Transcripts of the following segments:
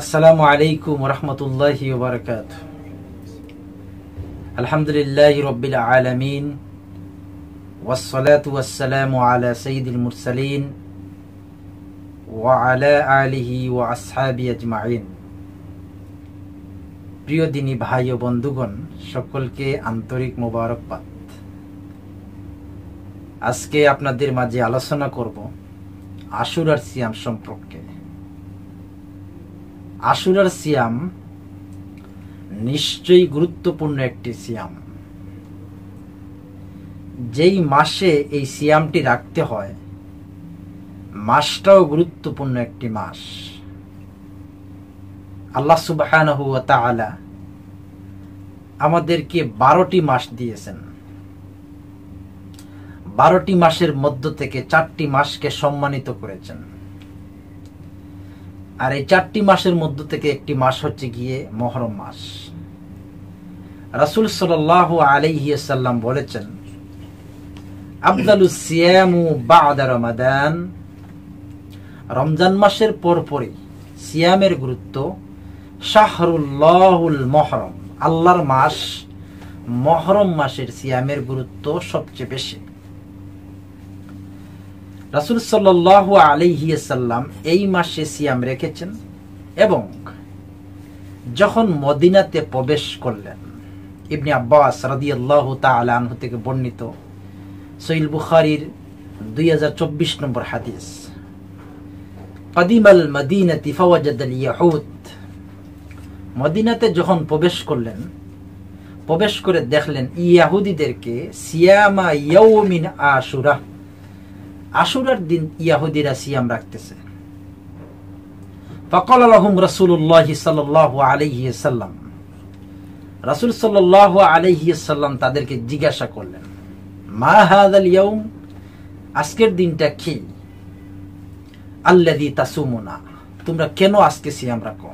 আসসালামু আলাইকুম রহমতুল্লাহ বারকাত আলহামদুলিল্লাহ রবিল আলমিন والصلاة والسلام على سيد প্রিয় দিনী ভাই ও বন্ধুগণ সকলকে আন্তরিক মোবারকবাদ আজকে আপনাদের মাঝে আলোচনা করব আর সিয়াম সম্পর্কে আশুরার সিয়াম নিশ্চয়ই গুরুত্বপূর্ণ একটি সিয়াম যেই মাসে এই সিয়ামটি রাখতে হয় মাসটাও গুরুত্বপূর্ণ একটি মাস আল্লাহ সুবাহান আমাদেরকে বারোটি মাস দিয়েছেন বারোটি মাসের মধ্য থেকে চারটি মাসকে সম্মানিত করেছেন আর এই চারটি মাসের মধ্য থেকে একটি মাস হচ্ছে গিয়ে মহরম মাস রাসুল সাল আলাইসাল্লাম বলেছেন আবদালুসিয়ামু বাদা রমাদান রমজান মাসের পরপরই সিয়ামের গুরুত্ব শাহরুল্লাহুল মহরম আল্লাহর মাস মহরম মাসের সিয়ামের গুরুত্ব সবচেয়ে বেশি রাসুল সাল্লাহ আলিহিয়াসাল্লাম এই মাসে সিয়াম রেখেছেন এবং যখন মদিনাতে প্রবেশ করলেন ইবনে আব্বাস রাদি আল্লাহ তালাহ থেকে বর্ণিত সৈল বুখারির দুই হাজার চব্বিশ নম্বর হাদিস কদিম আল মদিনাতি ফওয়াজাদ ইয়াহুদ মদিনাতে যখন প্রবেশ করলেন প্রবেশ করে দেখলেন ইয়াহুদিদেরকে সিয়ামা ইয়ৌমিন আশুরা আশুরার দিন ইয়াহুদিরা সিয়াম রাখতেছে ফকল আলহম রসুল্লাহ সাল্লাহ সাল্লাহ তাদেরকে জিজ্ঞাসা করলেন মা হাদ আল আজকের দিনটা কি আল্লাদি তাসুমুনা তোমরা কেন আজকে সিয়াম রাখো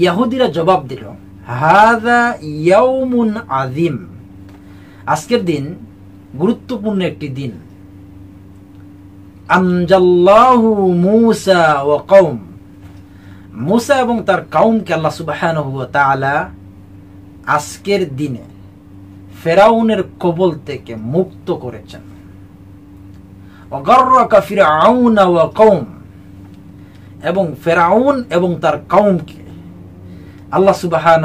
ইয়াহুদিরা জবাব দিল হাদা ইয়াউমুন আজিম আজকের দিন গুরুত্বপূর্ণ একটি দিন আমজাল্লাহু মুসা ও কৌম মুসা এবং তার কাউমকে আল্লাহ সুবাহান তালা আজকের দিনে ফেরাউনের কবল থেকে মুক্ত করেছেন এবং ফেরাউন এবং তার আল্লাহ সুবাহান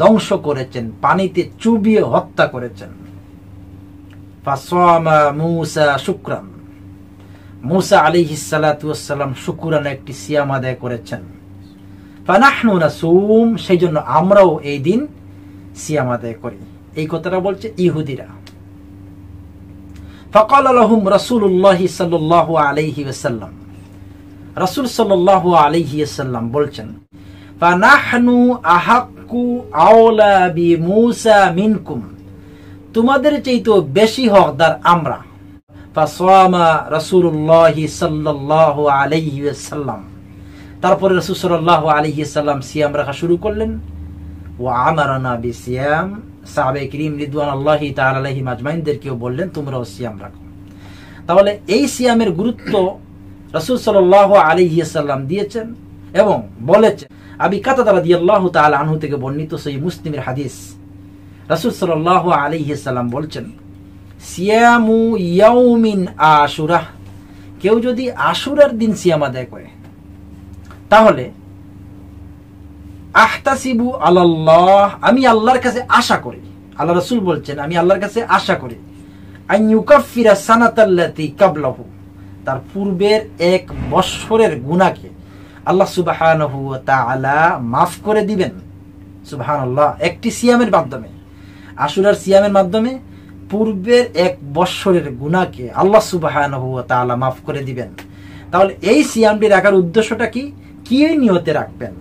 ধ্বংস করেছেন পানিতে চুবিয়ে হত্যা করেছেন মুসা শুক্রান মুসা আলী হিসালাতাম শুকুরানা একটি সিয়াম আদায় করেছেন ফানাহনুনা সুম সেই জন্য আমরাও এই দিন সিয়াম আদায় করি এই কথাটা বলছে ইহুদিরা ফকাল আলহম রসুল্লাহ সাল্লাহ আলহি আসাল্লাম রসুল সাল্লাহ আলহি আসাল্লাম বলছেন ফানাহনু আওলা বি মুসা মিনকুম তোমাদের চাইতেও বেশি হকদার আমরা তারপরে রাখা শুরু করলেন ওয়া আমারানা বিসিয়াম বললেন তোমরাও সিয়াম রাখো তাহলে এই সিয়ামের গুরুত্ব রাসূল সাল্লাল্লাহু আলাইহি সাল্লাম দিয়েছেন এবং বলেছেন আবি কাতাদা রাদিয়াল্লাহু তাআলা আনহু থেকে বর্ণিত সেই মুসলিমের হাদিস রসুল সাল আলাইহি সাল্লাম বলছেন সিয়ামু ইয়াউমিন আশুরা কেউ যদি আশুরার দিন সিয়াম আদায় করে তাহলে আহতাসিবু আল্লাহ আমি আল্লাহর কাছে আশা করি আল্লাহ রসুল বলছেন আমি আল্লাহর কাছে আশা করি আইনুকাফিরা সানাতাল্লাতি তার পূর্বের এক বৎসরের গুণাকে আল্লাহ সুবাহানহু তালা মাফ করে দিবেন সুবাহান একটি সিয়ামের মাধ্যমে আশুরার সিয়ামের মাধ্যমে পূর্বের এক বৎসরের গুণাকে আল্লাহ সুবাহ মাফ করে দিবেন তাহলে এই সিয়ামটি রাখার উদ্দেশ্যটা কি কি নিয়তে রাখবেন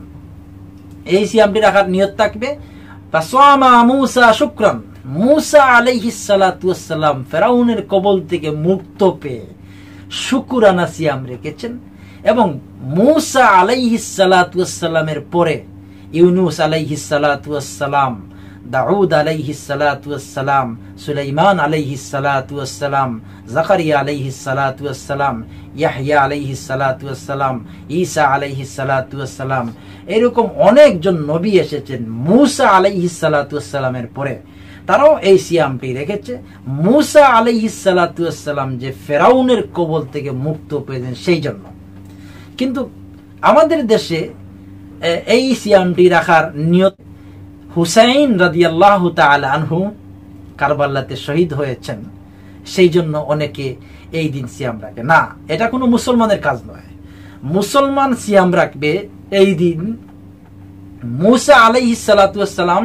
এই সিয়ামটি রাখার নিয়ত থাকবে শুক্রান মুসা আলাইহিসালাম ফেরাউনের কবল থেকে মুক্ত পেয়ে শুকুরানা সিয়াম রেখেছেন এবং মুসা আলাইহিসালামের পরে ইউনুস আলাইহিসালাম দাউদ আলাইহিসালাতাম সুলাইমান আলাইহিসালাতাম জাকারিয়া আলাইহিসালাতাম ইয়াহিয়া আলাইহিসালাতাম ঈসা আলাইহিসালাতাম এরকম অনেকজন নবী এসেছেন মুসা আলাইহিসালাতামের পরে তারাও এই সিয়ামটি রেখেছে মুসা আলাইহিসালাতাম যে ফেরাউনের কবল থেকে মুক্ত পেয়েছেন সেই জন্য কিন্তু আমাদের দেশে এই সিয়ামটি রাখার নিয়ত হুসাইন রাদিয়াল্লাহ তাল আনহু কারবাল্লাতে শহীদ হয়েছেন সেই জন্য অনেকে এই দিন সিয়াম রাখে না এটা কোনো মুসলমানের কাজ নয় মুসলমান সিয়াম রাখবে এই দিন মুসা আলহি সালাতাম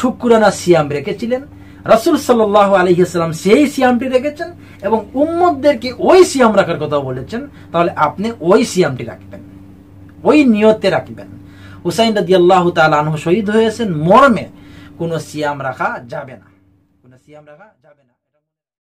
শুক্রানা সিয়াম রেখেছিলেন রসুল সাল আলহি সাল্লাম সেই সিয়ামটি রেখেছেন এবং উম্মদদেরকে ওই সিয়াম রাখার কথা বলেছেন তাহলে আপনি ওই সিয়ামটি রাখবেন ওই নিয়তে রাখবেন হুসাইন রাজি আল্লাহ তালু শহীদ হয়েছেন মর্মে কোনো সিয়াম রাখা যাবে না কোনো সিয়াম রাখা যাবে না